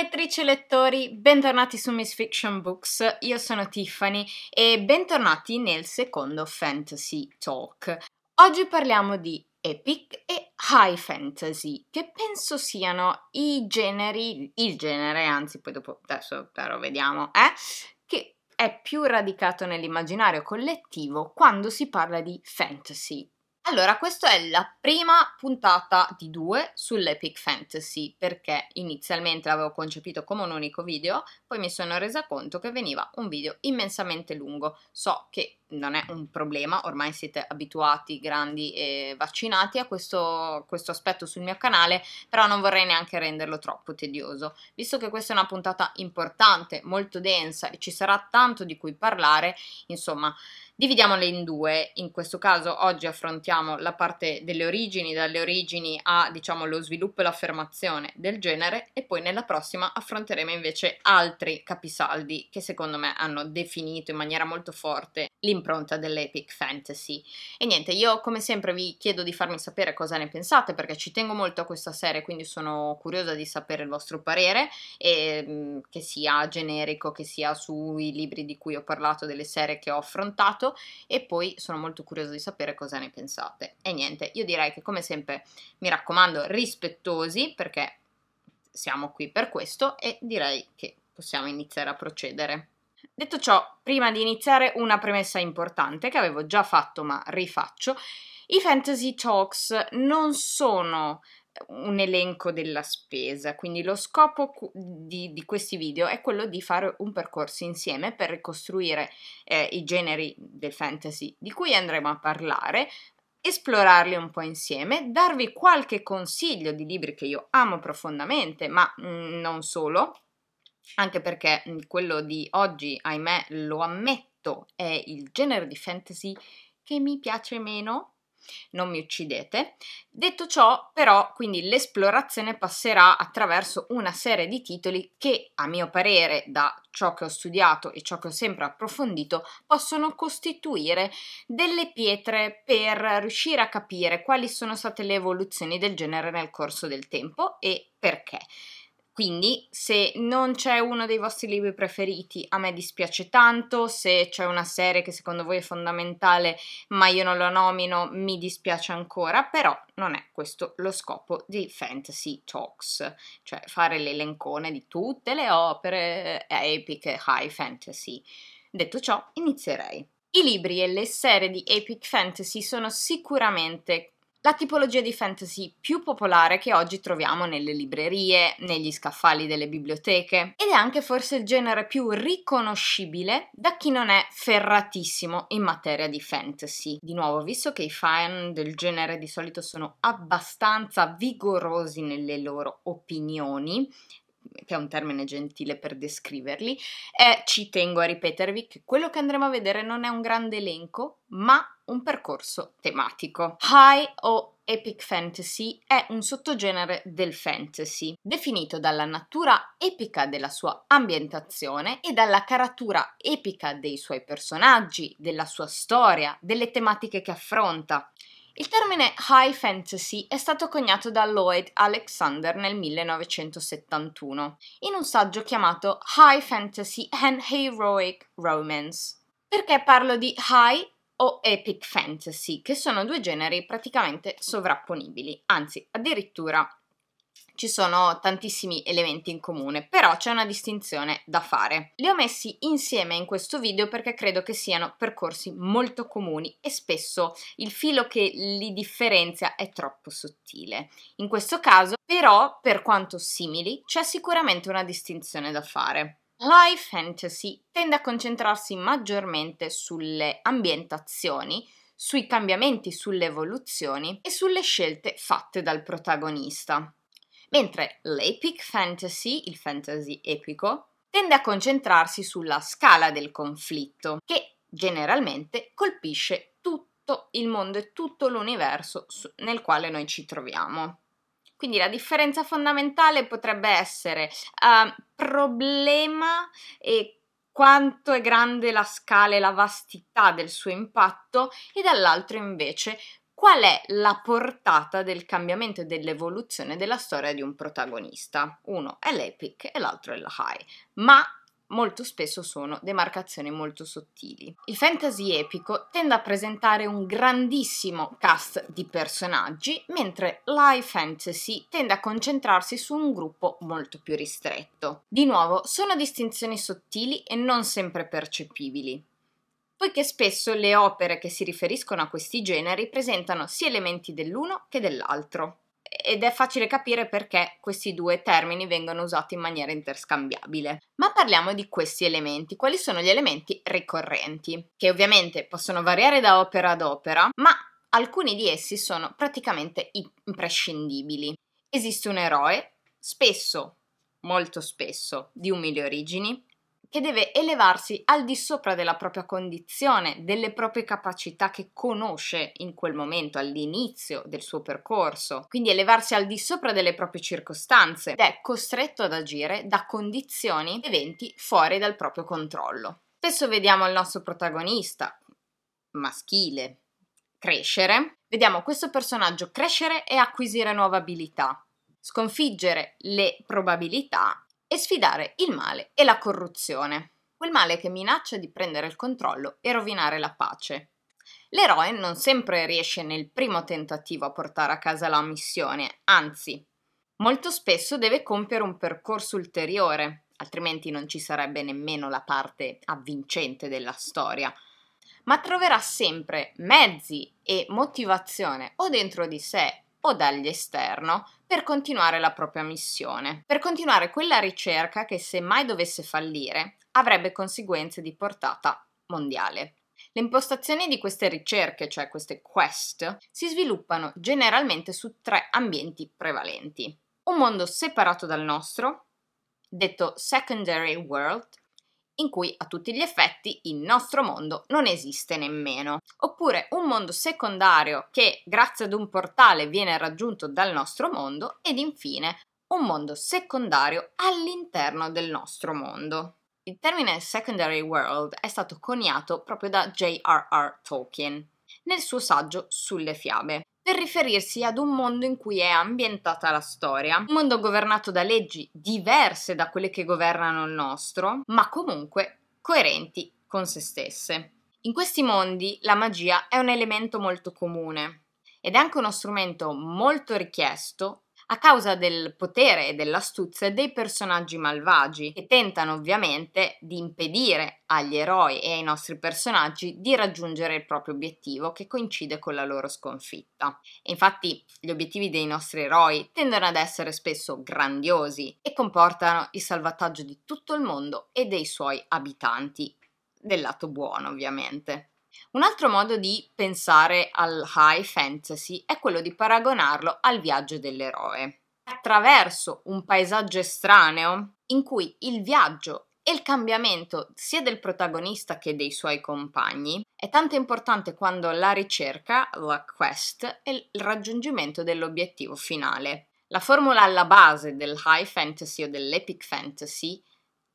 lettrici e lettori, bentornati su Miss Fiction Books, io sono Tiffany e bentornati nel secondo Fantasy Talk. Oggi parliamo di epic e high fantasy, che penso siano i generi, il genere, anzi poi dopo adesso però vediamo, eh, che è più radicato nell'immaginario collettivo quando si parla di fantasy allora, questa è la prima puntata di due sull'Epic Fantasy, perché inizialmente l'avevo concepito come un unico video, poi mi sono resa conto che veniva un video immensamente lungo. So che non è un problema, ormai siete abituati, grandi e vaccinati a questo, questo aspetto sul mio canale, però non vorrei neanche renderlo troppo tedioso. Visto che questa è una puntata importante, molto densa e ci sarà tanto di cui parlare, insomma Dividiamole in due, in questo caso oggi affrontiamo la parte delle origini, dalle origini a diciamo lo sviluppo e l'affermazione del genere e poi nella prossima affronteremo invece altri capisaldi che secondo me hanno definito in maniera molto forte l'impronta dell'epic fantasy. E niente, io come sempre vi chiedo di farmi sapere cosa ne pensate perché ci tengo molto a questa serie, quindi sono curiosa di sapere il vostro parere e, mm, che sia generico, che sia sui libri di cui ho parlato, delle serie che ho affrontato tutto e poi sono molto curioso di sapere cosa ne pensate. E niente, io direi che come sempre mi raccomando rispettosi perché siamo qui per questo e direi che possiamo iniziare a procedere. Detto ciò, prima di iniziare una premessa importante che avevo già fatto ma rifaccio, i fantasy talks non sono un elenco della spesa, quindi lo scopo di, di, questi video è quello di fare un percorso insieme per ricostruire eh, i generi del fantasy di cui andremo a parlare, esplorarli un po' insieme, darvi qualche consiglio di libri che io amo profondamente, ma mm, non solo, anche perché mm, quello di oggi, ahimè, lo ammetto, è il genere di fantasy che mi piace meno non mi uccidete. Detto ciò, però, quindi l'esplorazione passerà attraverso una serie di titoli che, a mio parere, da ciò che ho studiato e ciò che ho sempre approfondito, possono costituire delle pietre per riuscire a capire quali sono state le evoluzioni del genere nel corso del tempo e perché. Quindi, se non c'è uno dei vostri libri preferiti, a me dispiace tanto, se c'è una serie che secondo voi è fondamentale, ma io non la nomino, mi dispiace ancora, però non è questo lo scopo di Fantasy Talks, cioè fare l'elencone di tutte le opere epiche high fantasy. Detto ciò, inizierei. I libri e le serie di epic fantasy sono sicuramente la tipologia di fantasy più popolare che oggi troviamo nelle librerie, negli scaffali delle biblioteche ed è anche forse il genere più riconoscibile da chi non è ferratissimo in materia di fantasy. Di nuovo, visto che i fan del genere di solito sono abbastanza vigorosi nelle loro opinioni, che è un termine gentile per descriverli, e ci tengo a ripetervi che quello che andremo a vedere non è un grande elenco, ma un percorso tematico. High o Epic Fantasy è un sottogenere del fantasy, definito dalla natura epica della sua ambientazione e dalla caratura epica dei suoi personaggi, della sua storia, delle tematiche che affronta. Il termine high fantasy è stato coniato da Lloyd Alexander nel 1971 in un saggio chiamato High Fantasy and Heroic Romance. Perché parlo di high o epic fantasy, che sono due generi praticamente sovrapponibili, anzi addirittura ci sono tantissimi elementi in comune, però c'è una distinzione da fare. Li ho messi insieme in questo video perché credo che siano percorsi molto comuni e spesso il filo che li differenzia è troppo sottile. In questo caso, però, per quanto simili, c'è sicuramente una distinzione da fare. L'high fantasy tende a concentrarsi maggiormente sulle ambientazioni, sui cambiamenti, sulle evoluzioni e sulle scelte fatte dal protagonista mentre l'epic fantasy, il fantasy epico, tende a concentrarsi sulla scala del conflitto, che generalmente colpisce tutto il mondo e tutto l'universo nel quale noi ci troviamo. Quindi la differenza fondamentale potrebbe essere uh, problema e quanto è grande la scala e la vastità del suo impatto e dall'altro invece qual è la portata del cambiamento e dell'evoluzione della storia di un protagonista. Uno è l'epic e l'altro è la high, ma molto spesso sono demarcazioni molto sottili. Il fantasy epico tende a presentare un grandissimo cast di personaggi, mentre l'high fantasy tende a concentrarsi su un gruppo molto più ristretto. Di nuovo, sono distinzioni sottili e non sempre percepibili poiché spesso le opere che si riferiscono a questi generi presentano sia elementi dell'uno che dell'altro. Ed è facile capire perché questi due termini vengono usati in maniera interscambiabile. Ma parliamo di questi elementi. Quali sono gli elementi ricorrenti? Che ovviamente possono variare da opera ad opera, ma alcuni di essi sono praticamente imprescindibili. Esiste un eroe, spesso, molto spesso, di umili origini, che deve elevarsi al di sopra della propria condizione, delle proprie capacità che conosce in quel momento, all'inizio del suo percorso, quindi elevarsi al di sopra delle proprie circostanze ed è costretto ad agire da condizioni, eventi fuori dal proprio controllo. Spesso vediamo il nostro protagonista maschile crescere, vediamo questo personaggio crescere e acquisire nuove abilità, sconfiggere le probabilità e sfidare il male e la corruzione, quel male che minaccia di prendere il controllo e rovinare la pace. L'eroe non sempre riesce nel primo tentativo a portare a casa la missione, anzi, molto spesso deve compiere un percorso ulteriore, altrimenti non ci sarebbe nemmeno la parte avvincente della storia, ma troverà sempre mezzi e motivazione o dentro di sé o dagli esterno per continuare la propria missione, per continuare quella ricerca che se mai dovesse fallire avrebbe conseguenze di portata mondiale. Le impostazioni di queste ricerche, cioè queste quest, si sviluppano generalmente su tre ambienti prevalenti. Un mondo separato dal nostro, detto secondary world, in cui a tutti gli effetti il nostro mondo non esiste nemmeno, oppure un mondo secondario che grazie ad un portale viene raggiunto dal nostro mondo ed infine un mondo secondario all'interno del nostro mondo. Il termine secondary world è stato coniato proprio da J.R.R. Tolkien, nel suo saggio sulle fiabe per riferirsi ad un mondo in cui è ambientata la storia, un mondo governato da leggi diverse da quelle che governano il nostro, ma comunque coerenti con se stesse. In questi mondi la magia è un elemento molto comune ed è anche uno strumento molto richiesto a causa del potere e dell'astuzia dei personaggi malvagi, che tentano ovviamente di impedire agli eroi e ai nostri personaggi di raggiungere il proprio obiettivo che coincide con la loro sconfitta. E infatti gli obiettivi dei nostri eroi tendono ad essere spesso grandiosi e comportano il salvataggio di tutto il mondo e dei suoi abitanti, del lato buono ovviamente. Un altro modo di pensare al high fantasy è quello di paragonarlo al viaggio dell'eroe, attraverso un paesaggio estraneo in cui il viaggio e il cambiamento sia del protagonista che dei suoi compagni è tanto importante quando la ricerca, la quest, e il raggiungimento dell'obiettivo finale. La formula alla base del high fantasy o dell'epic fantasy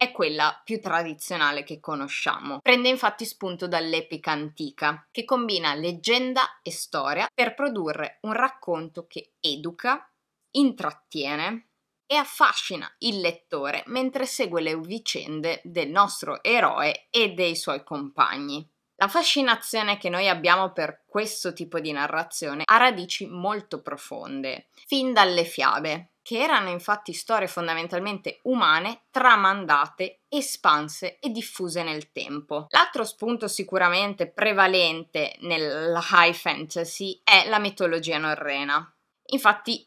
è quella più tradizionale che conosciamo. Prende infatti spunto dall'epica antica, che combina leggenda e storia per produrre un racconto che educa, intrattiene e affascina il lettore mentre segue le vicende del nostro eroe e dei suoi compagni. La fascinazione che noi abbiamo per questo tipo di narrazione ha radici molto profonde, fin dalle fiabe, che erano infatti storie fondamentalmente umane, tramandate, espanse e diffuse nel tempo. L'altro spunto sicuramente prevalente nella high fantasy è la mitologia norrena. Infatti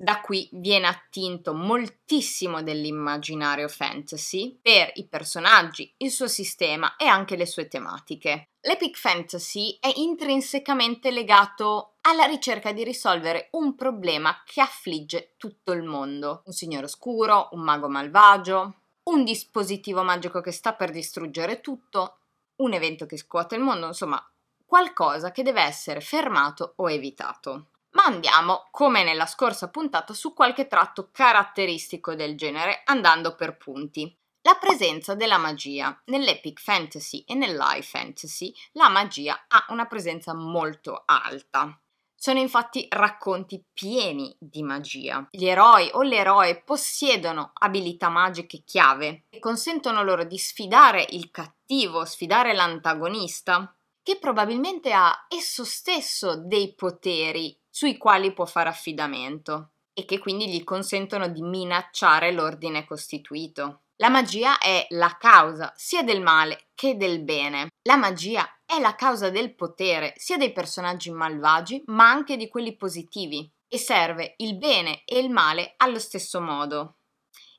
da qui viene attinto moltissimo dell'immaginario fantasy per i personaggi, il suo sistema e anche le sue tematiche. L'epic fantasy è intrinsecamente legato alla ricerca di risolvere un problema che affligge tutto il mondo. Un signore oscuro, un mago malvagio, un dispositivo magico che sta per distruggere tutto, un evento che scuote il mondo, insomma qualcosa che deve essere fermato o evitato. Ma andiamo, come nella scorsa puntata, su qualche tratto caratteristico del genere, andando per punti. La presenza della magia. Nell'epic fantasy e nell'high fantasy la magia ha una presenza molto alta. Sono infatti racconti pieni di magia. Gli eroi o le eroe possiedono abilità magiche chiave che consentono loro di sfidare il cattivo, sfidare l'antagonista, che probabilmente ha esso stesso dei poteri sui quali può fare affidamento e che quindi gli consentono di minacciare l'ordine costituito. La magia è la causa sia del male che del bene. La magia è la causa del potere sia dei personaggi malvagi ma anche di quelli positivi e serve il bene e il male allo stesso modo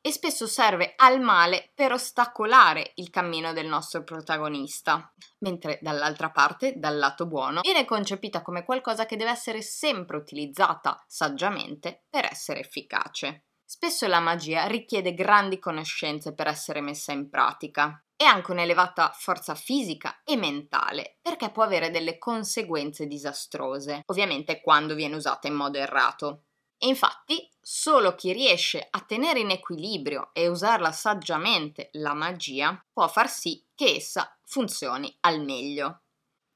e spesso serve al male per ostacolare il cammino del nostro protagonista, mentre dall'altra parte, dal lato buono, viene concepita come qualcosa che deve essere sempre utilizzata saggiamente per essere efficace. Spesso la magia richiede grandi conoscenze per essere messa in pratica e anche un'elevata forza fisica e mentale, perché può avere delle conseguenze disastrose, ovviamente quando viene usata in modo errato. E infatti, solo chi riesce a tenere in equilibrio e usarla saggiamente la magia può far sì che essa funzioni al meglio.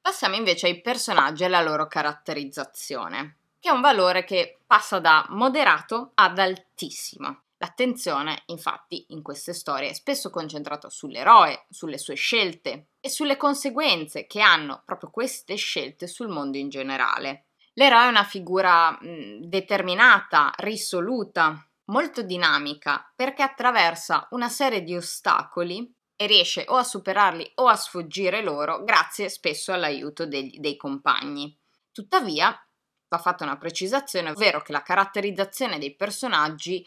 Passiamo invece ai personaggi e alla loro caratterizzazione che è un valore che passa da moderato ad altissimo. L'attenzione, infatti, in queste storie è spesso concentrata sull'eroe, sulle sue scelte e sulle conseguenze che hanno proprio queste scelte sul mondo in generale. L'eroe è una figura mh, determinata, risoluta, molto dinamica perché attraversa una serie di ostacoli e riesce o a superarli o a sfuggire loro grazie spesso all'aiuto dei, dei compagni. Tuttavia, va fatta una precisazione, ovvero che la caratterizzazione dei personaggi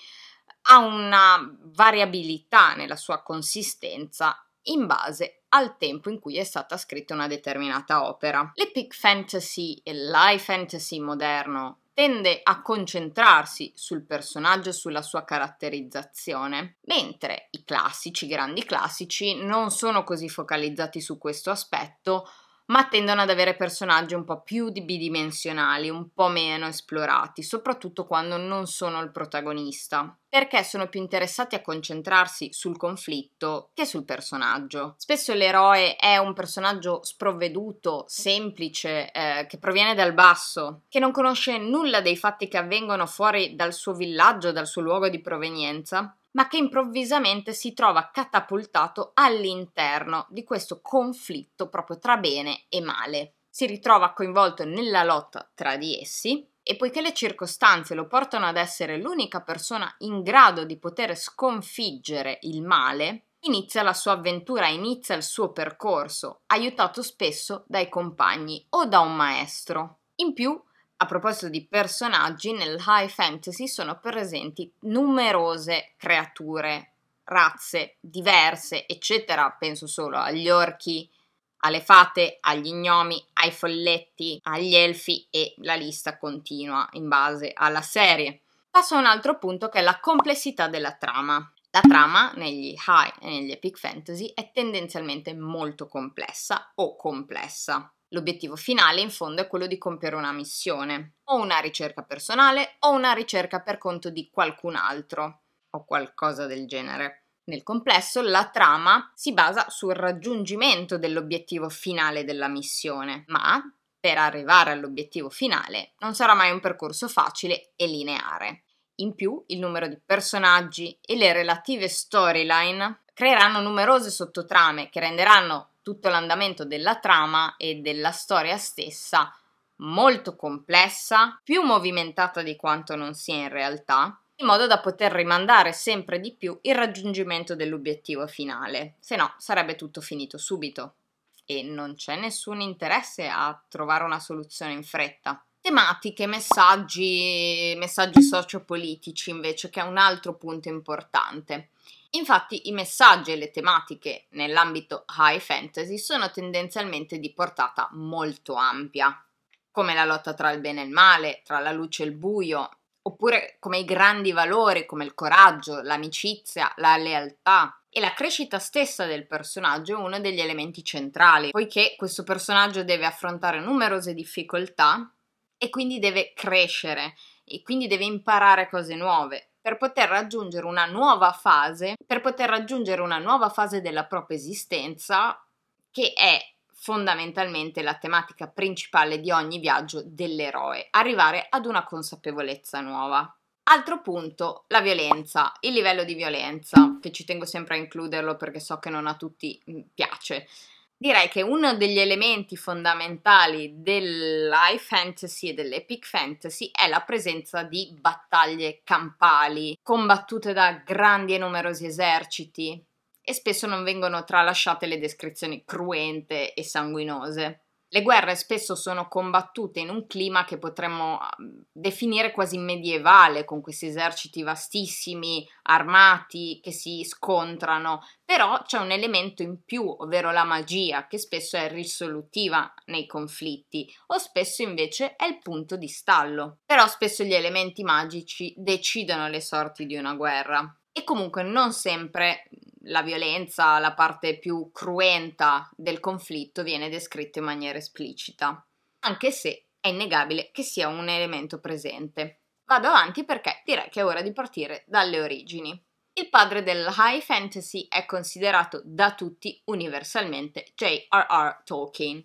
ha una variabilità nella sua consistenza in base al tempo in cui è stata scritta una determinata opera. L'epic fantasy e l'high fantasy moderno tende a concentrarsi sul personaggio e sulla sua caratterizzazione, mentre i classici, i grandi classici, non sono così focalizzati su questo aspetto, ma tendono ad avere personaggi un po' più bidimensionali, un po' meno esplorati, soprattutto quando non sono il protagonista, perché sono più interessati a concentrarsi sul conflitto che sul personaggio. Spesso l'eroe è un personaggio sprovveduto, semplice, eh, che proviene dal basso, che non conosce nulla dei fatti che avvengono fuori dal suo villaggio, dal suo luogo di provenienza ma che improvvisamente si trova catapultato all'interno di questo conflitto proprio tra bene e male. Si ritrova coinvolto nella lotta tra di essi e poiché le circostanze lo portano ad essere l'unica persona in grado di poter sconfiggere il male, inizia la sua avventura, inizia il suo percorso, aiutato spesso dai compagni o da un maestro. In più a proposito di personaggi, nel high fantasy sono presenti numerose creature, razze diverse, eccetera. Penso solo agli orchi, alle fate, agli gnomi, ai folletti, agli elfi e la lista continua in base alla serie. Passo a un altro punto che è la complessità della trama. La trama negli high e negli epic fantasy è tendenzialmente molto complessa o complessa. L'obiettivo finale in fondo è quello di compiere una missione, o una ricerca personale o una ricerca per conto di qualcun altro o qualcosa del genere. Nel complesso la trama si basa sul raggiungimento dell'obiettivo finale della missione, ma per arrivare all'obiettivo finale non sarà mai un percorso facile e lineare. In più, il numero di personaggi e le relative storyline creeranno numerose sottotrame che renderanno tutto l'andamento della trama e della storia stessa, molto complessa, più movimentata di quanto non sia in realtà, in modo da poter rimandare sempre di più il raggiungimento dell'obiettivo finale, se no sarebbe tutto finito subito e non c'è nessun interesse a trovare una soluzione in fretta. Tematiche, messaggi, messaggi sociopolitici invece, che è un altro punto importante. Infatti i messaggi e le tematiche nell'ambito high fantasy sono tendenzialmente di portata molto ampia, come la lotta tra il bene e il male, tra la luce e il buio, oppure come i grandi valori come il coraggio, l'amicizia, la lealtà. E la crescita stessa del personaggio è uno degli elementi centrali, poiché questo personaggio deve affrontare numerose difficoltà e quindi deve crescere e quindi deve imparare cose nuove, per poter raggiungere una nuova fase, per poter raggiungere una nuova fase della propria esistenza, che è fondamentalmente la tematica principale di ogni viaggio dell'eroe, arrivare ad una consapevolezza nuova. Altro punto, la violenza, il livello di violenza, che ci tengo sempre a includerlo perché so che non a tutti mm, piace. Direi che uno degli elementi fondamentali dell'high fantasy e dell'epic fantasy è la presenza di battaglie campali, combattute da grandi e numerosi eserciti, e spesso non vengono tralasciate le descrizioni cruente e sanguinose. Le guerre spesso sono combattute in un clima che potremmo mm, definire quasi medievale, con questi eserciti vastissimi, armati, che si scontrano, però c'è un elemento in più, ovvero la magia, che spesso è risolutiva nei conflitti, o spesso invece è il punto di stallo. Però spesso gli elementi magici decidono le sorti di una guerra. E comunque non sempre la violenza, la parte più cruenta del conflitto viene descritta in maniera esplicita, anche se è innegabile che sia un elemento presente. Vado avanti perché direi che è ora di partire dalle origini. Il padre del high fantasy è considerato da tutti universalmente J.R.R. Tolkien,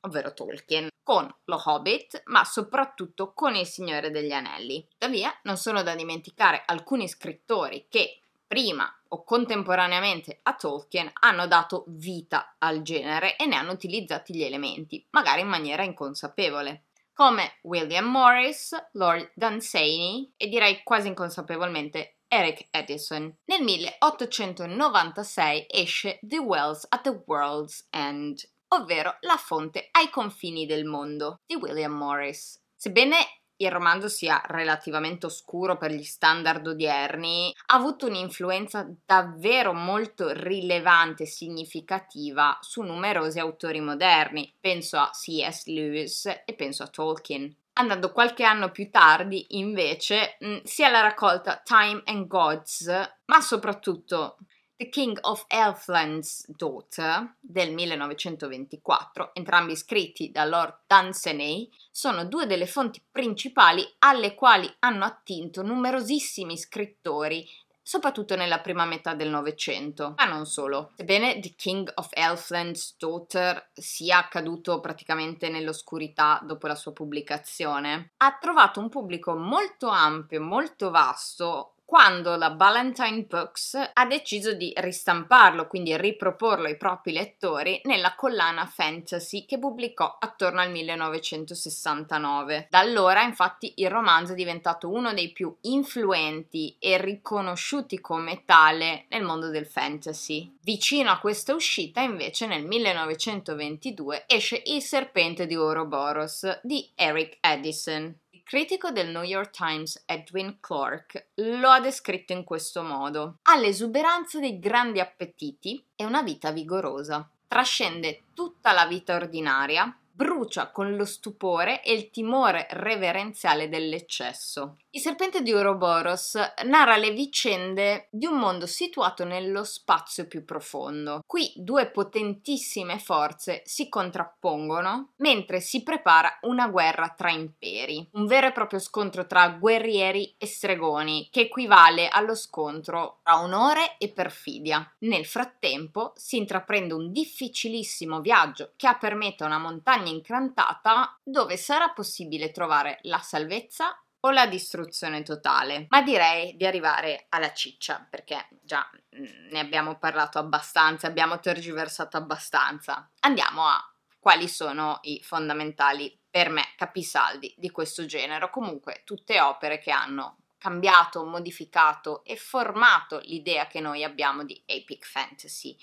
ovvero Tolkien, con lo Hobbit, ma soprattutto con il Signore degli Anelli. Tuttavia, non sono da dimenticare alcuni scrittori che prima o contemporaneamente a Tolkien hanno dato vita al genere e ne hanno utilizzati gli elementi, magari in maniera inconsapevole, come William Morris, Lord Dunsany e direi quasi inconsapevolmente Eric Edison. Nel 1896 esce The Wells at the World's End, ovvero La fonte ai confini del mondo di William Morris. Sebbene il romanzo sia relativamente oscuro per gli standard odierni, ha avuto un'influenza davvero molto rilevante e significativa su numerosi autori moderni, penso a C.S. Lewis e penso a Tolkien. Andando qualche anno più tardi, invece, sia la raccolta Time and Gods, ma soprattutto The King of Elfland's Daughter del 1924, entrambi scritti da Lord Dunsany, sono due delle fonti principali alle quali hanno attinto numerosissimi scrittori soprattutto nella prima metà del Novecento, ma non solo. Sebbene The King of Elfland's Daughter sia caduto praticamente nell'oscurità dopo la sua pubblicazione, ha trovato un pubblico molto ampio, molto vasto, quando la Ballantine Books ha deciso di ristamparlo, quindi riproporlo ai propri lettori nella collana Fantasy che pubblicò attorno al 1969. Da allora, infatti, il romanzo è diventato uno dei più influenti e riconosciuti come tale nel mondo del fantasy. Vicino a questa uscita, invece, nel 1922 esce Il serpente di Ouroboros di Eric Edison critico del New York Times Edwin Clark lo ha descritto in questo modo: ha l'esuberanza dei grandi appetiti e una vita vigorosa. Trascende tutta la vita ordinaria, brucia con lo stupore e il timore reverenziale dell'eccesso. Il serpente di Ouroboros narra le vicende di un mondo situato nello spazio più profondo. Qui due potentissime forze si contrappongono mentre si prepara una guerra tra imperi, un vero e proprio scontro tra guerrieri e stregoni che equivale allo scontro tra onore e perfidia. Nel frattempo si intraprende un difficilissimo viaggio che ha apermetta una montagna incantata dove sarà possibile trovare la salvezza o la distruzione totale. Ma direi di arrivare alla ciccia, perché già mm, ne abbiamo parlato abbastanza, abbiamo tergiversato abbastanza. Andiamo a quali sono i fondamentali per me capisaldi di questo genere, comunque tutte opere che hanno cambiato, modificato e formato l'idea che noi abbiamo di epic fantasy.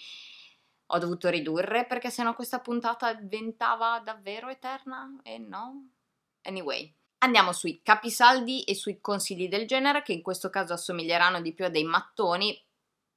Ho dovuto ridurre perché sennò questa puntata diventava davvero eterna e no. Anyway, Andiamo sui capisaldi e sui consigli del genere, che in questo caso assomiglieranno di più a dei mattoni,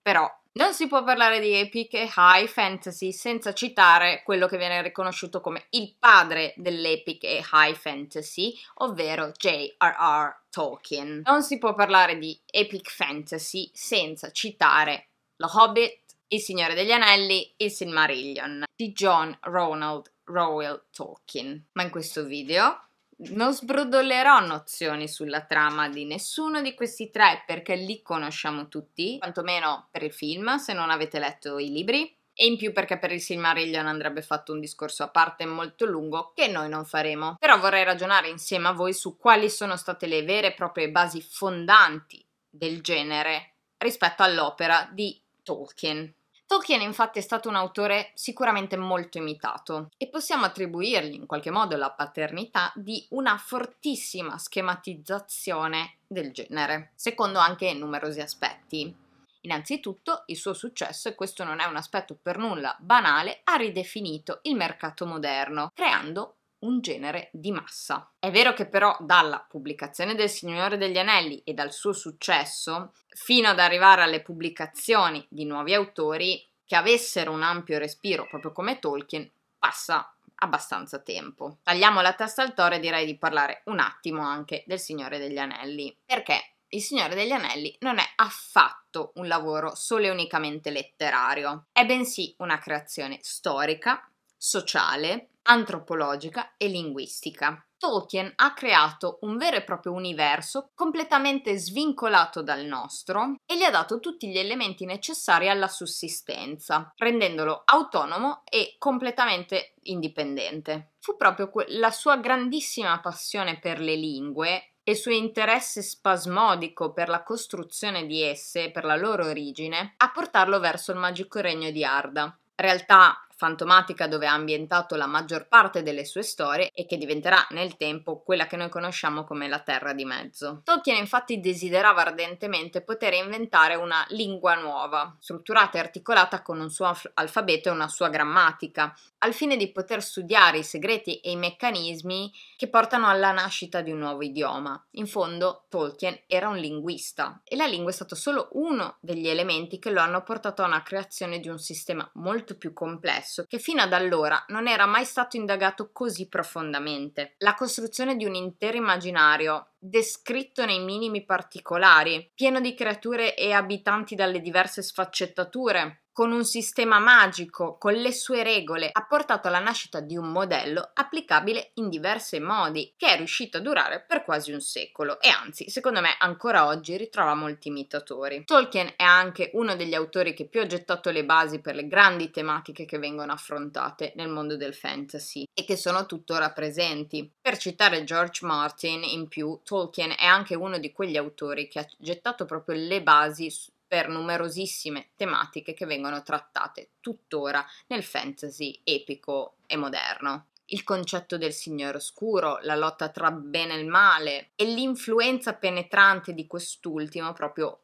però non si può parlare di epic e high fantasy senza citare quello che viene riconosciuto come il padre dell'epic e high fantasy, ovvero J.R.R. Tolkien. Non si può parlare di epic fantasy senza citare Lo Hobbit, Il Signore degli Anelli, Il Silmarillion di John Ronald Rowell Tolkien. Ma in questo video non sbrodolerò nozioni sulla trama di nessuno di questi tre perché li conosciamo tutti, quantomeno per il film, se non avete letto i libri. E in più perché per il Silmarillion andrebbe fatto un discorso a parte molto lungo che noi non faremo. Però vorrei ragionare insieme a voi su quali sono state le vere e proprie basi fondanti del genere rispetto all'opera di Tolkien. Tolkien infatti è stato un autore sicuramente molto imitato e possiamo attribuirgli in qualche modo la paternità di una fortissima schematizzazione del genere, secondo anche numerosi aspetti. Innanzitutto il suo successo, e questo non è un aspetto per nulla banale, ha ridefinito il mercato moderno, creando un genere di massa. È vero che però dalla pubblicazione del Signore degli Anelli e dal suo successo, fino ad arrivare alle pubblicazioni di nuovi autori che avessero un ampio respiro, proprio come Tolkien, passa abbastanza tempo. Tagliamo la testa al toro e direi di parlare un attimo anche del Signore degli Anelli, perché il Signore degli Anelli non è affatto un lavoro solo e unicamente letterario, è bensì una creazione storica, sociale, antropologica e linguistica. Tolkien ha creato un vero e proprio universo completamente svincolato dal nostro e gli ha dato tutti gli elementi necessari alla sussistenza, rendendolo autonomo e completamente indipendente. Fu proprio que- la sua grandissima passione per le lingue e il suo interesse spasmodico per la costruzione di esse, per la loro origine, a portarlo verso il magico regno di Arda, realtà fantomatica dove ha ambientato la maggior parte delle sue storie e che diventerà nel tempo quella che noi conosciamo come la Terra di Mezzo. Tolkien infatti desiderava ardentemente poter inventare una lingua nuova, strutturata e articolata con un suo alfabeto e una sua grammatica, al fine di poter studiare i segreti e i meccanismi che portano alla nascita di un nuovo idioma. In fondo Tolkien era un linguista e la lingua è stato solo uno degli elementi che lo hanno portato a una creazione di un sistema molto più complesso processo, che fino ad allora non era mai stato indagato così profondamente. La costruzione di un intero immaginario descritto nei minimi particolari, pieno di creature e abitanti dalle diverse sfaccettature, con un sistema magico, con le sue regole, ha portato alla nascita di un modello applicabile in diversi modi, che è riuscito a durare per quasi un secolo e anzi, secondo me, ancora oggi ritrova molti imitatori. Tolkien è anche uno degli autori che più ha gettato le basi per le grandi tematiche che vengono affrontate nel mondo del fantasy e che sono tuttora presenti. Per citare George Martin, in più Tolkien è anche uno di quegli autori che ha gettato proprio le basi per numerosissime tematiche che vengono trattate tuttora nel fantasy epico e moderno il concetto del Signore Oscuro, la lotta tra bene e male e l'influenza penetrante di quest'ultimo proprio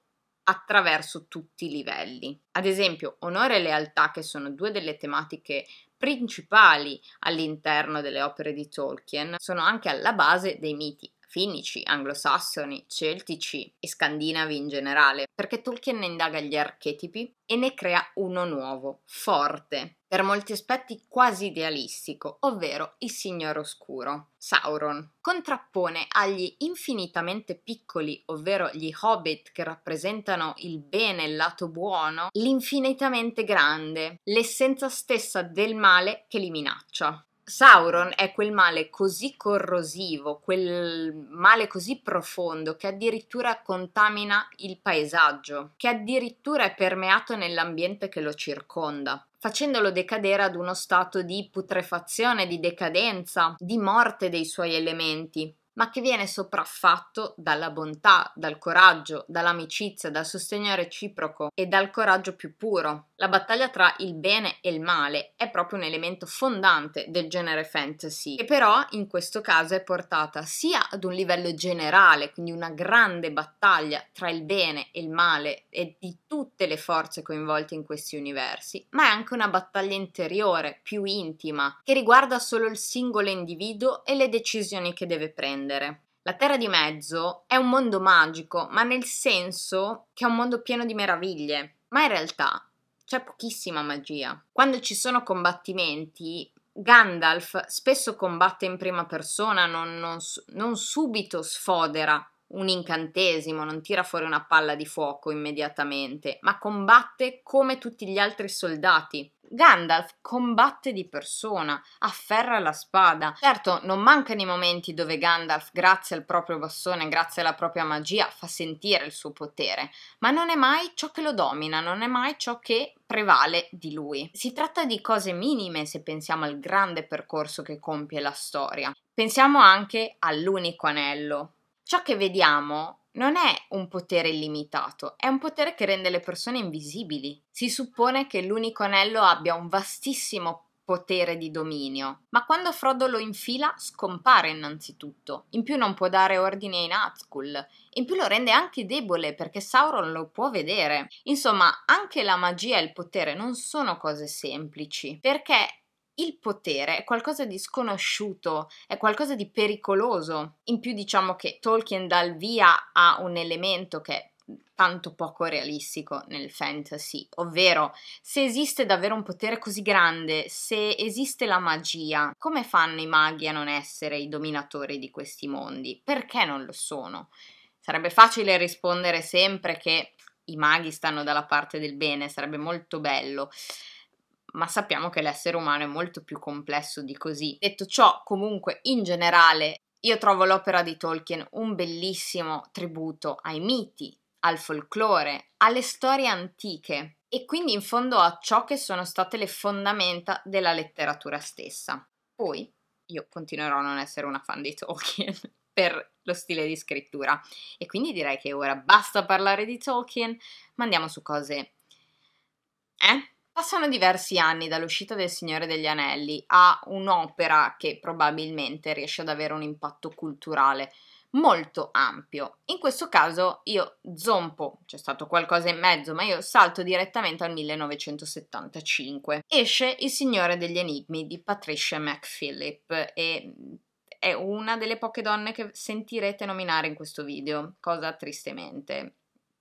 attraverso tutti i livelli. Ad esempio, onore e lealtà, che sono due delle tematiche principali all'interno delle opere di Tolkien, sono anche alla base dei miti finnici, anglosassoni, celtici e scandinavi in generale, perché Tolkien ne indaga gli archetipi e ne crea uno nuovo, forte, per molti aspetti quasi idealistico, ovvero il Signore Oscuro, Sauron. Contrappone agli infinitamente piccoli, ovvero gli hobbit che rappresentano il bene, e il lato buono, l'infinitamente grande, l'essenza stessa del male che li minaccia. Sauron è quel male così corrosivo, quel male così profondo che addirittura contamina il paesaggio, che addirittura è permeato nell'ambiente che lo circonda, facendolo decadere ad uno stato di putrefazione, di decadenza, di morte dei suoi elementi, ma che viene sopraffatto dalla bontà, dal coraggio, dall'amicizia, dal sostegno reciproco e dal coraggio più puro, la battaglia tra il bene e il male è proprio un elemento fondante del genere fantasy, che però in questo caso è portata sia ad un livello generale, quindi una grande battaglia tra il bene e il male e di tutte le forze coinvolte in questi universi, ma è anche una battaglia interiore, più intima, che riguarda solo il singolo individuo e le decisioni che deve prendere. La Terra di Mezzo è un mondo magico, ma nel senso che è un mondo pieno di meraviglie, ma in realtà c'è pochissima magia. Quando ci sono combattimenti, Gandalf spesso combatte in prima persona, non, non, non subito sfodera un incantesimo, non tira fuori una palla di fuoco immediatamente, ma combatte come tutti gli altri soldati. Gandalf combatte di persona, afferra la spada. Certo, non mancano i momenti dove Gandalf, grazie al proprio bastone, grazie alla propria magia, fa sentire il suo potere, ma non è mai ciò che lo domina, non è mai ciò che prevale di lui. Si tratta di cose minime se pensiamo al grande percorso che compie la storia. Pensiamo anche all'unico anello, ciò che vediamo non è un potere illimitato, è un potere che rende le persone invisibili. Si suppone che l'unico anello abbia un vastissimo potere di dominio, ma quando Frodo lo infila scompare innanzitutto. In più non può dare ordini ai Nazgul, in più lo rende anche debole perché Sauron lo può vedere. Insomma, anche la magia e il potere non sono cose semplici, perché il potere è qualcosa di sconosciuto, è qualcosa di pericoloso. In più diciamo che Tolkien dà il via a un elemento che è tanto poco realistico nel fantasy, ovvero se esiste davvero un potere così grande, se esiste la magia, come fanno i maghi a non essere i dominatori di questi mondi? Perché non lo sono? Sarebbe facile rispondere sempre che i maghi stanno dalla parte del bene, sarebbe molto bello, ma sappiamo che l'essere umano è molto più complesso di così. Detto ciò, comunque in generale io trovo l'opera di Tolkien un bellissimo tributo ai miti, al folklore, alle storie antiche e quindi in fondo a ciò che sono state le fondamenta della letteratura stessa. Poi io continuerò a non essere una fan di Tolkien per lo stile di scrittura e quindi direi che ora basta parlare di Tolkien, ma andiamo su cose... Eh? Passano diversi anni dall'uscita del Signore degli Anelli a un'opera che probabilmente riesce ad avere un impatto culturale molto ampio. In questo caso io zompo, c'è stato qualcosa in mezzo, ma io salto direttamente al 1975. Esce Il Signore degli Enigmi di Patricia McPhillip e mm, è una delle poche donne che sentirete nominare in questo video, cosa tristemente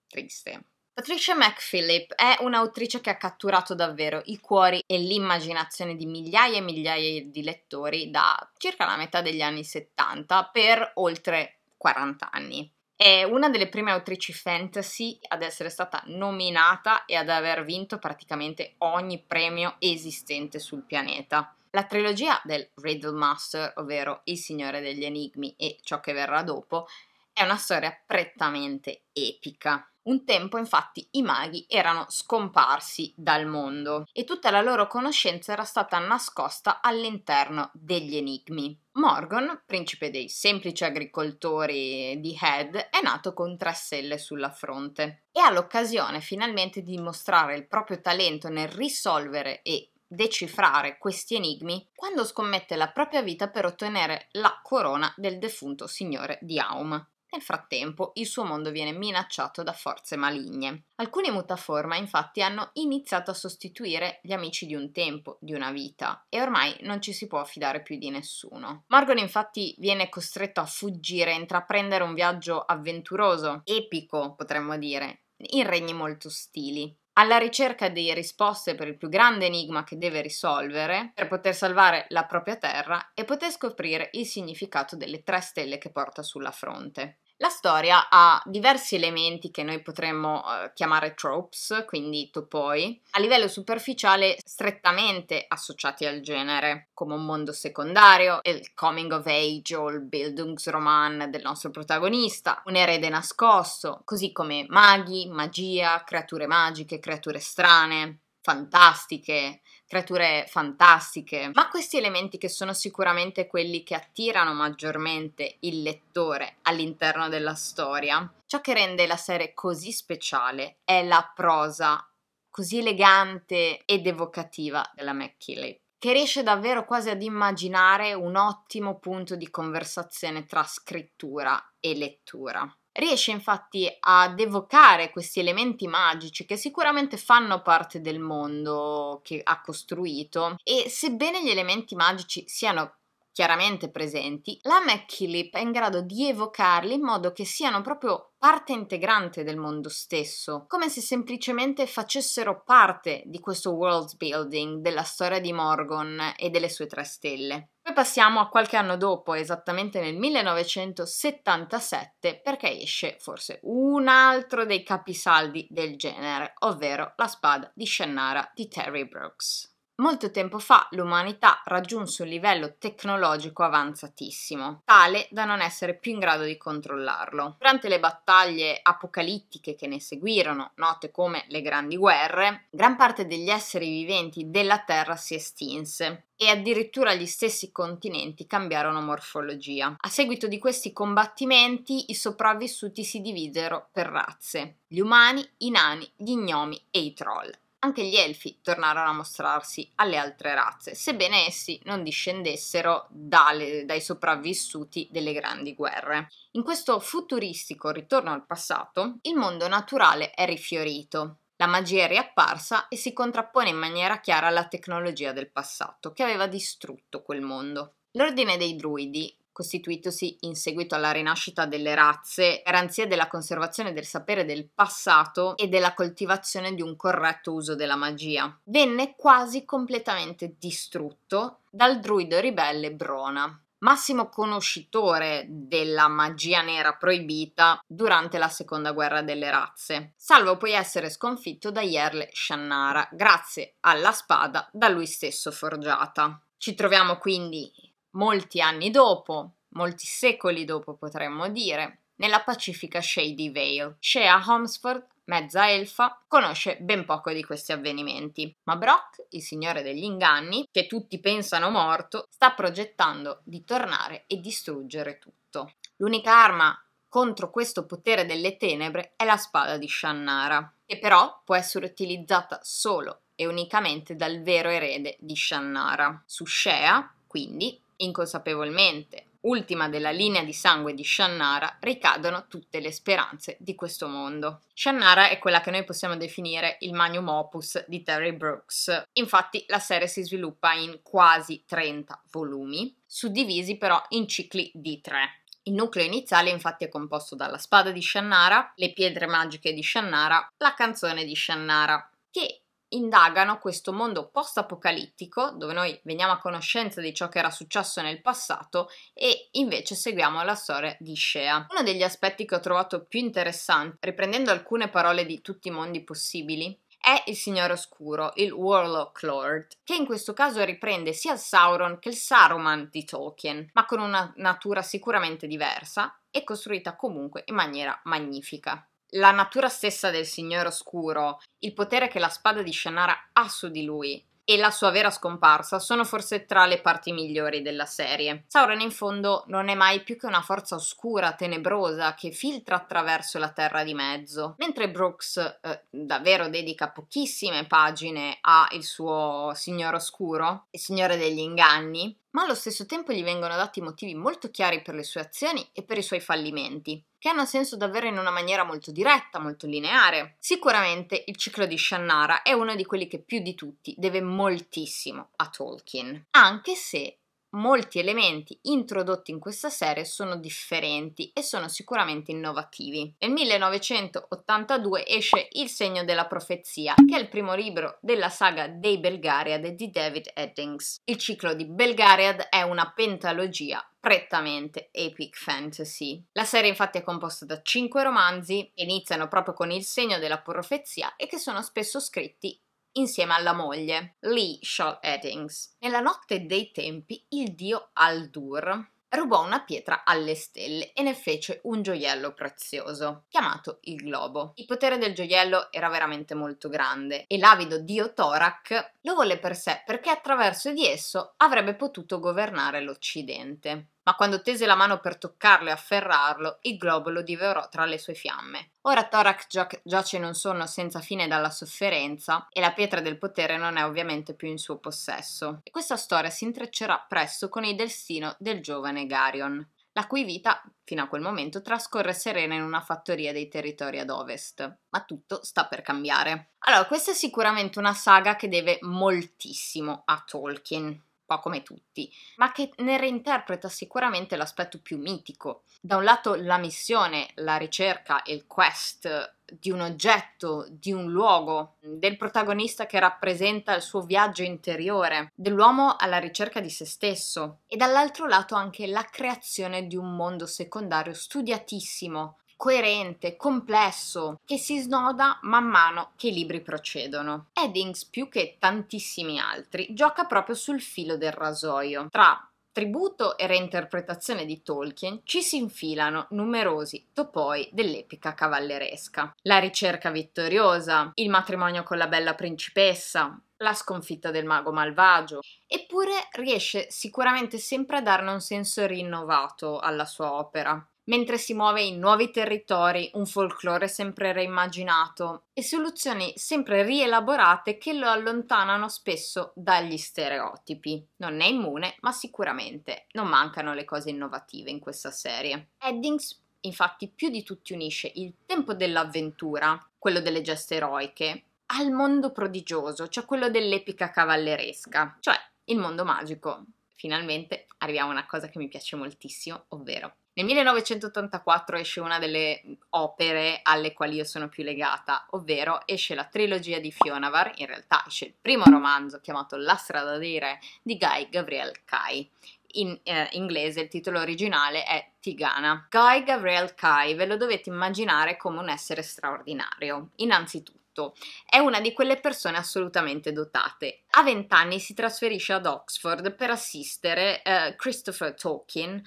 triste. Patricia McPhillip è un'autrice che ha catturato davvero i cuori e l'immaginazione di migliaia e migliaia di lettori da circa la metà degli anni 70 per oltre 40 anni. È una delle prime autrici fantasy ad essere stata nominata e ad aver vinto praticamente ogni premio esistente sul pianeta. La trilogia del Riddle Master, ovvero Il Signore degli Enigmi e ciò che verrà dopo, è una storia prettamente epica. Un tempo infatti i maghi erano scomparsi dal mondo e tutta la loro conoscenza era stata nascosta all'interno degli enigmi. Morgan, principe dei semplici agricoltori di Head, è nato con tre stelle sulla fronte e ha l'occasione finalmente di dimostrare il proprio talento nel risolvere e decifrare questi enigmi quando scommette la propria vita per ottenere la corona del defunto signore di Aum. Nel frattempo il suo mondo viene minacciato da forze maligne. Alcuni mutaforma infatti hanno iniziato a sostituire gli amici di un tempo, di una vita, e ormai non ci si può fidare più di nessuno. Margon infatti viene costretto a fuggire e intraprendere un viaggio avventuroso, epico potremmo dire, in regni molto ostili alla ricerca di risposte per il più grande enigma che deve risolvere, per poter salvare la propria terra e poter scoprire il significato delle tre stelle che porta sulla fronte. La storia ha diversi elementi che noi potremmo eh, chiamare tropes, quindi topoi, a livello superficiale strettamente associati al genere, come un mondo secondario, il coming of age o il Bildungsroman del nostro protagonista, un erede nascosto, così come maghi, magia, creature magiche, creature strane, fantastiche, creature fantastiche, ma questi elementi che sono sicuramente quelli che attirano maggiormente il lettore all'interno della storia, ciò che rende la serie così speciale è la prosa così elegante ed evocativa della McKinley che riesce davvero quasi ad immaginare un ottimo punto di conversazione tra scrittura e lettura. Riesce infatti ad evocare questi elementi magici che sicuramente fanno parte del mondo che ha costruito e sebbene gli elementi magici siano chiaramente presenti, la MacKillip è in grado di evocarli in modo che siano proprio parte integrante del mondo stesso, come se semplicemente facessero parte di questo world building della storia di Morgon e delle sue tre stelle. Poi passiamo a qualche anno dopo, esattamente nel 1977, perché esce forse un altro dei capisaldi del genere, ovvero La spada di Shannara di Terry Brooks. Molto tempo fa l'umanità raggiunse un livello tecnologico avanzatissimo, tale da non essere più in grado di controllarlo. Durante le battaglie apocalittiche che ne seguirono, note come le grandi guerre, gran parte degli esseri viventi della Terra si estinse e addirittura gli stessi continenti cambiarono morfologia. A seguito di questi combattimenti i sopravvissuti si divisero per razze, gli umani, i nani, gli gnomi e i troll anche gli elfi tornarono a mostrarsi alle altre razze, sebbene essi non discendessero dalle, dai sopravvissuti delle grandi guerre. In questo futuristico ritorno al passato, il mondo naturale è rifiorito, la magia è riapparsa e si contrappone in maniera chiara alla tecnologia del passato, che aveva distrutto quel mondo. L'ordine dei druidi costituitosi in seguito alla rinascita delle razze, garanzia della conservazione del sapere del passato e della coltivazione di un corretto uso della magia. Venne quasi completamente distrutto dal druido ribelle Brona, massimo conoscitore della magia nera proibita durante la seconda guerra delle razze, salvo poi essere sconfitto da Yerle Shannara grazie alla spada da lui stesso forgiata. Ci troviamo quindi molti anni dopo, molti secoli dopo potremmo dire, nella pacifica Shady Vale. Shea Homsford, mezza elfa, conosce ben poco di questi avvenimenti, ma Brock, il signore degli inganni, che tutti pensano morto, sta progettando di tornare e distruggere tutto. L'unica arma contro questo potere delle tenebre è la spada di Shannara, che però può essere utilizzata solo e unicamente dal vero erede di Shannara. Su Shea, quindi, Inconsapevolmente, ultima della linea di sangue di Shannara, ricadono tutte le speranze di questo mondo. Shannara è quella che noi possiamo definire il magnum opus di Terry Brooks. Infatti la serie si sviluppa in quasi 30 volumi, suddivisi però in cicli di tre. Il nucleo iniziale infatti è composto dalla spada di Shannara, le pietre magiche di Shannara, la canzone di Shannara, che indagano questo mondo post-apocalittico, dove noi veniamo a conoscenza di ciò che era successo nel passato e invece seguiamo la storia di Shea. Uno degli aspetti che ho trovato più interessante, riprendendo alcune parole di tutti i mondi possibili, è il Signore Oscuro, il Warlock Lord, che in questo caso riprende sia il Sauron che il Saruman di Tolkien, ma con una natura sicuramente diversa e costruita comunque in maniera magnifica la natura stessa del Signore Oscuro, il potere che la spada di Shannara ha su di lui e la sua vera scomparsa sono forse tra le parti migliori della serie. Sauron in fondo non è mai più che una forza oscura, tenebrosa, che filtra attraverso la terra di mezzo. Mentre Brooks eh, davvero dedica pochissime pagine al suo Signore oscuro, il signore degli inganni, ma allo stesso tempo gli vengono dati motivi molto chiari per le sue azioni e per i suoi fallimenti che hanno senso davvero in una maniera molto diretta, molto lineare. Sicuramente il ciclo di Shannara è uno di quelli che più di tutti deve moltissimo a Tolkien, anche se molti elementi introdotti in questa serie sono differenti e sono sicuramente innovativi. Nel 1982 esce Il segno della profezia, che è il primo libro della saga dei Belgariad di David Eddings. Il ciclo di Belgariad è una pentalogia prettamente epic fantasy. La serie infatti è composta da cinque romanzi che iniziano proprio con il segno della profezia e che sono spesso scritti insieme alla moglie, Lee Shaw Eddings. Nella notte dei tempi, il dio Aldur rubò una pietra alle stelle e ne fece un gioiello prezioso, chiamato il globo. Il potere del gioiello era veramente molto grande e l'avido dio Thorak lo volle per sé perché attraverso di esso avrebbe potuto governare l'Occidente ma quando tese la mano per toccarlo e afferrarlo, il globo lo divorò tra le sue fiamme. Ora Thorak giace in un sonno senza fine dalla sofferenza e la pietra del potere non è ovviamente più in suo possesso. E questa storia si intreccerà presto con il destino del giovane Garion la cui vita, fino a quel momento, trascorre serena in una fattoria dei territori ad ovest. Ma tutto sta per cambiare. Allora, questa è sicuramente una saga che deve moltissimo a Tolkien po' come tutti, ma che ne reinterpreta sicuramente l'aspetto più mitico. Da un lato la missione, la ricerca e il quest di un oggetto, di un luogo, del protagonista che rappresenta il suo viaggio interiore, dell'uomo alla ricerca di se stesso e dall'altro lato anche la creazione di un mondo secondario studiatissimo, coerente, complesso, che si snoda man mano che i libri procedono. Eddings, più che tantissimi altri, gioca proprio sul filo del rasoio, tra tributo e reinterpretazione di Tolkien ci si infilano numerosi topoi dell'epica cavalleresca. La ricerca vittoriosa, il matrimonio con la bella principessa, la sconfitta del mago malvagio, eppure riesce sicuramente sempre a darne un senso rinnovato alla sua opera mentre si muove in nuovi territori, un folklore sempre reimmaginato e soluzioni sempre rielaborate che lo allontanano spesso dagli stereotipi. Non è immune, ma sicuramente non mancano le cose innovative in questa serie. Eddings infatti più di tutti unisce il tempo dell'avventura, quello delle geste eroiche, al mondo prodigioso, cioè quello dell'epica cavalleresca, cioè il mondo magico. Finalmente arriviamo a una cosa che mi piace moltissimo, ovvero nel 1984 esce una delle opere alle quali io sono più legata, ovvero esce la trilogia di Fionavar, in realtà esce il primo romanzo chiamato La strada dei re di Guy Gabriel Kai. In eh, inglese il titolo originale è Tigana. Guy Gabriel Kai ve lo dovete immaginare come un essere straordinario, innanzitutto. È una di quelle persone assolutamente dotate. A vent'anni si trasferisce ad Oxford per assistere eh, Christopher Tolkien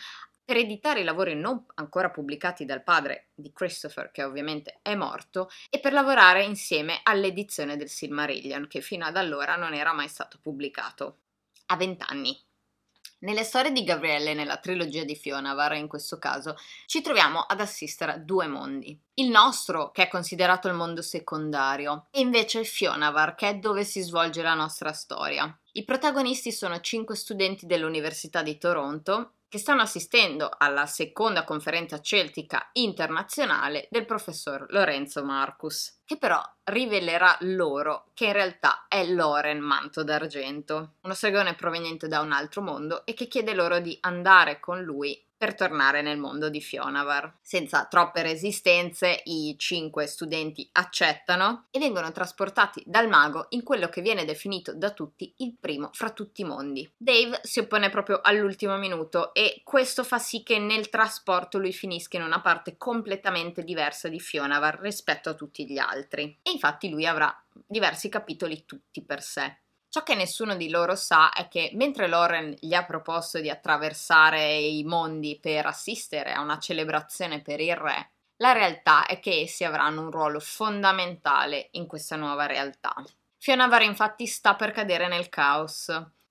per editare i lavori non ancora pubblicati dal padre di Christopher, che ovviamente è morto, e per lavorare insieme all'edizione del Silmarillion, che fino ad allora non era mai stato pubblicato. A vent'anni. Nelle storie di Gabrielle, nella trilogia di Fionavar in questo caso, ci troviamo ad assistere a due mondi. Il nostro, che è considerato il mondo secondario, e invece Fionavar, che è dove si svolge la nostra storia. I protagonisti sono cinque studenti dell'Università di Toronto che stanno assistendo alla seconda conferenza celtica internazionale del professor Lorenzo Marcus, che però rivelerà loro che in realtà è Loren Manto d'Argento, uno stregone proveniente da un altro mondo e che chiede loro di andare con lui per tornare nel mondo di Fionavar. Senza troppe resistenze, i cinque studenti accettano e vengono trasportati dal mago in quello che viene definito da tutti il primo fra tutti i mondi. Dave si oppone proprio all'ultimo minuto e questo fa sì che nel trasporto lui finisca in una parte completamente diversa di Fionavar rispetto a tutti gli altri. E infatti lui avrà diversi capitoli tutti per sé. Ciò che nessuno di loro sa è che mentre Lauren gli ha proposto di attraversare i mondi per assistere a una celebrazione per il re, la realtà è che essi avranno un ruolo fondamentale in questa nuova realtà. Fiona Fionnavara infatti sta per cadere nel caos,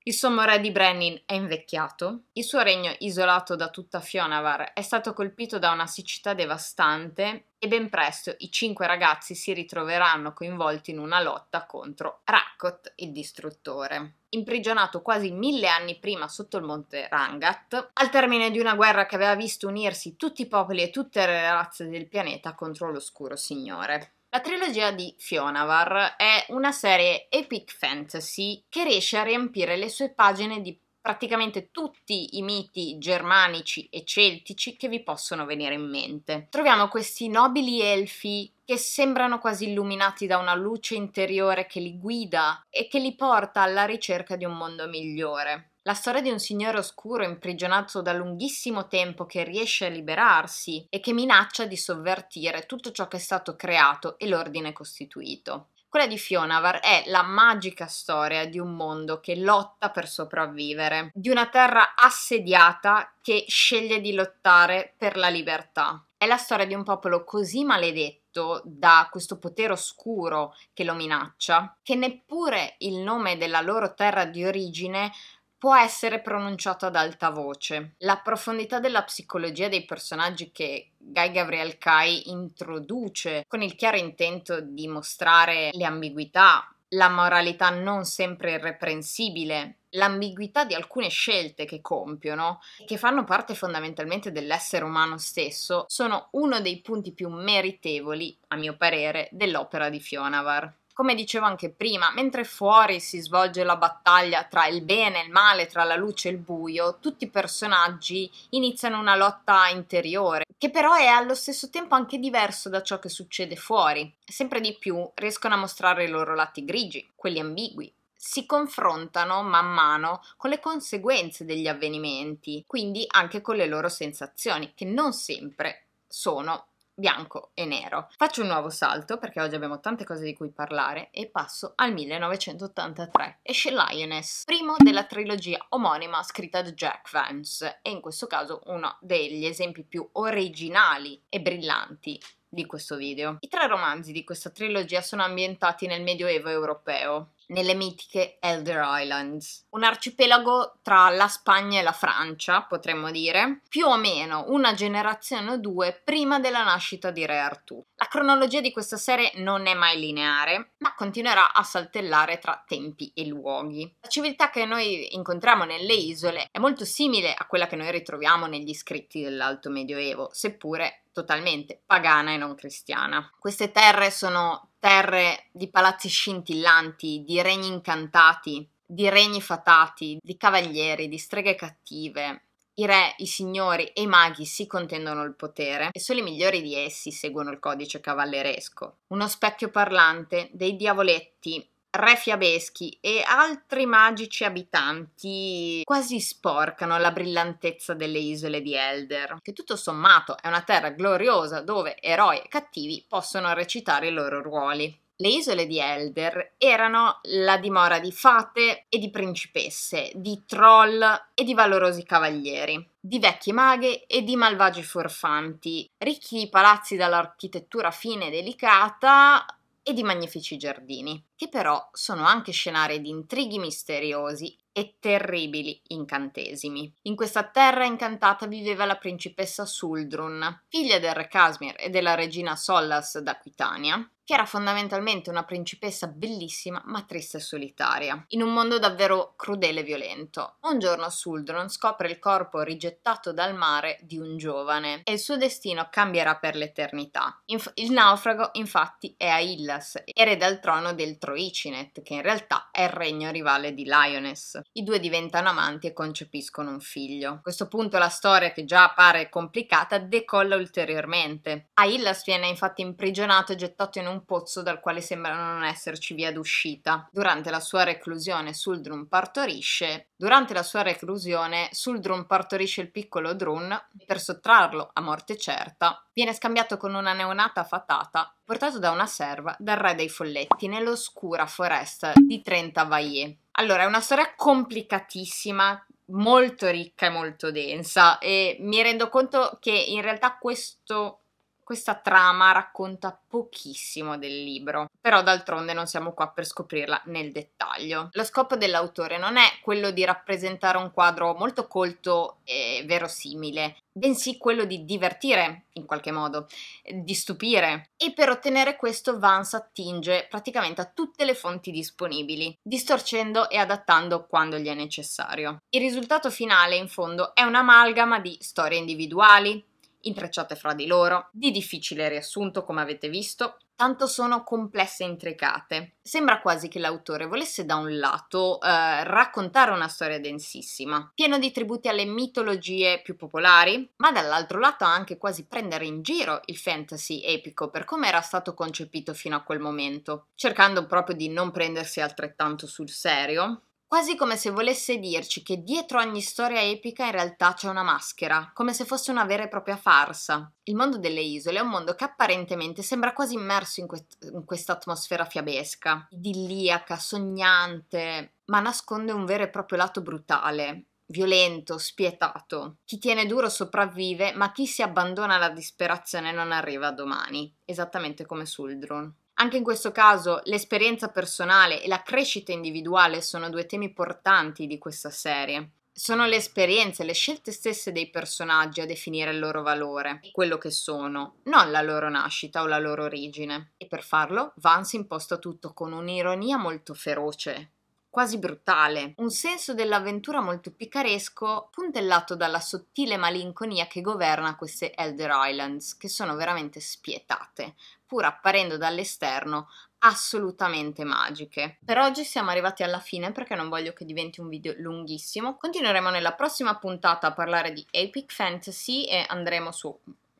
il sommo re di Brennin è invecchiato, il suo regno isolato da tutta Fionavar è stato colpito da una siccità devastante e ben presto i cinque ragazzi si ritroveranno coinvolti in una lotta contro Rakot, il distruttore. Imprigionato quasi mille anni prima sotto il monte Rangat, al termine di una guerra che aveva visto unirsi tutti i popoli e tutte le razze del pianeta contro l'oscuro signore. La trilogia di Fionavar è una serie epic fantasy che riesce a riempire le sue pagine di praticamente tutti i miti germanici e celtici che vi possono venire in mente. Troviamo questi nobili elfi che sembrano quasi illuminati da una luce interiore che li guida e che li porta alla ricerca di un mondo migliore. La storia di un signore oscuro imprigionato da lunghissimo tempo che riesce a liberarsi e che minaccia di sovvertire tutto ciò che è stato creato e l'ordine costituito. Quella di Fionavar è la magica storia di un mondo che lotta per sopravvivere, di una terra assediata che sceglie di lottare per la libertà. È la storia di un popolo così maledetto da questo potere oscuro che lo minaccia, che neppure il nome della loro terra di origine può essere pronunciato ad alta voce. La profondità della psicologia dei personaggi che Guy Gabriel Kai introduce con il chiaro intento di mostrare le ambiguità, la moralità non sempre irreprensibile, l'ambiguità di alcune scelte che compiono, e che fanno parte fondamentalmente dell'essere umano stesso, sono uno dei punti più meritevoli, a mio parere, dell'opera di Fionavar. Come dicevo anche prima, mentre fuori si svolge la battaglia tra il bene e il male, tra la luce e il buio, tutti i personaggi iniziano una lotta interiore, che però è allo stesso tempo anche diverso da ciò che succede fuori. Sempre di più riescono a mostrare i loro lati grigi, quelli ambigui, si confrontano man mano con le conseguenze degli avvenimenti, quindi anche con le loro sensazioni, che non sempre sono bianco e nero. Faccio un nuovo salto perché oggi abbiamo tante cose di cui parlare e passo al 1983. Esce Lioness, primo della trilogia omonima scritta da Jack Vance e in questo caso uno degli esempi più originali e brillanti di questo video. I tre romanzi di questa trilogia sono ambientati nel Medioevo europeo, nelle mitiche Elder Islands, un arcipelago tra la Spagna e la Francia, potremmo dire, più o meno una generazione o due prima della nascita di Re Artù. La cronologia di questa serie non è mai lineare, ma continuerà a saltellare tra tempi e luoghi. La civiltà che noi incontriamo nelle isole è molto simile a quella che noi ritroviamo negli scritti dell'Alto Medioevo, seppure totalmente pagana e non cristiana. Queste terre sono terre di palazzi scintillanti, di regni incantati, di regni fatati, di cavalieri, di streghe cattive. I re, i signori e i maghi si contendono il potere e solo i migliori di essi seguono il codice cavalleresco. Uno specchio parlante dei diavoletti re fiabeschi e altri magici abitanti quasi sporcano la brillantezza delle isole di Elder, che tutto sommato è una terra gloriosa dove eroi e cattivi possono recitare i loro ruoli. Le isole di Elder erano la dimora di fate e di principesse, di troll e di valorosi cavalieri, di vecchie maghe e di malvagi furfanti, ricchi di palazzi dall'architettura fine e delicata, e di magnifici giardini, che però sono anche scenari di intrighi misteriosi e terribili incantesimi. In questa terra incantata viveva la principessa Suldrun, figlia del re Casimir e della regina Sollas d'Aquitania, che era fondamentalmente una principessa bellissima ma triste e solitaria, in un mondo davvero crudele e violento. Un giorno Suldrun scopre il corpo rigettato dal mare di un giovane e il suo destino cambierà per l'eternità. Inf- il naufrago infatti è Aillas, erede al trono del Troicinet, che in realtà è il regno rivale di Lioness. I due diventano amanti e concepiscono un figlio. A questo punto la storia, che già pare complicata, decolla ulteriormente. Aillas viene infatti imprigionato e gettato in un pozzo dal quale sembra non esserci via d'uscita. Durante la sua reclusione, Suldrum partorisce Durante la sua reclusione, Suldrun partorisce il piccolo Drun per sottrarlo a morte certa viene scambiato con una neonata fatata portato da una serva dal re dei folletti nell'oscura foresta di Trenta Vaie. Allora, è una storia complicatissima molto ricca e molto densa e mi rendo conto che in realtà questo questa trama racconta pochissimo del libro, però d'altronde non siamo qua per scoprirla nel dettaglio. Lo scopo dell'autore non è quello di rappresentare un quadro molto colto e verosimile, bensì quello di divertire in qualche modo, di stupire. E per ottenere questo Vance attinge praticamente a tutte le fonti disponibili, distorcendo e adattando quando gli è necessario. Il risultato finale, in fondo, è un'amalgama di storie individuali, intrecciate fra di loro, di difficile riassunto come avete visto, tanto sono complesse e intricate. Sembra quasi che l'autore volesse da un lato eh, raccontare una storia densissima, piena di tributi alle mitologie più popolari, ma dall'altro lato anche quasi prendere in giro il fantasy epico per come era stato concepito fino a quel momento, cercando proprio di non prendersi altrettanto sul serio, quasi come se volesse dirci che dietro ogni storia epica in realtà c'è una maschera, come se fosse una vera e propria farsa. Il mondo delle isole è un mondo che apparentemente sembra quasi immerso in, quest- in questa atmosfera fiabesca, idilliaca, sognante, ma nasconde un vero e proprio lato brutale, violento, spietato. Chi tiene duro sopravvive, ma chi si abbandona alla disperazione non arriva domani, esattamente come Suldron. Anche in questo caso l'esperienza personale e la crescita individuale sono due temi portanti di questa serie. Sono le esperienze, le scelte stesse dei personaggi a definire il loro valore, quello che sono, non la loro nascita o la loro origine. E per farlo, Vance imposta tutto con un'ironia molto feroce, quasi brutale, un senso dell'avventura molto picaresco, puntellato dalla sottile malinconia che governa queste Elder Islands, che sono veramente spietate, pur apparendo dall'esterno assolutamente magiche. Per oggi siamo arrivati alla fine perché non voglio che diventi un video lunghissimo. Continueremo nella prossima puntata a parlare di Epic Fantasy e andremo su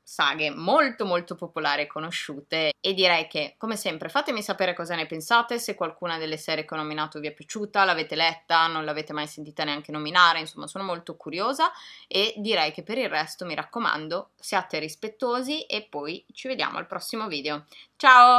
saghe molto molto popolari e conosciute e direi che come sempre fatemi sapere cosa ne pensate, se qualcuna delle serie che ho nominato vi è piaciuta, l'avete letta, non l'avete mai sentita neanche nominare, insomma sono molto curiosa e direi che per il resto mi raccomando siate rispettosi e poi ci vediamo al prossimo video. Ciao!